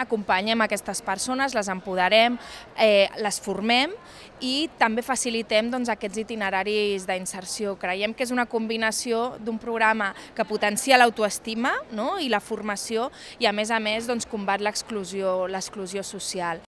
Acompanyem aquestes persones, les empoderem, eh, les formem i també facilitem doncs, aquests itineraris d'inserció. Creiem que és una combinació d'un programa que potencia l'autoestima no? i la formació i a més a més doncs, combat l'exclusió social.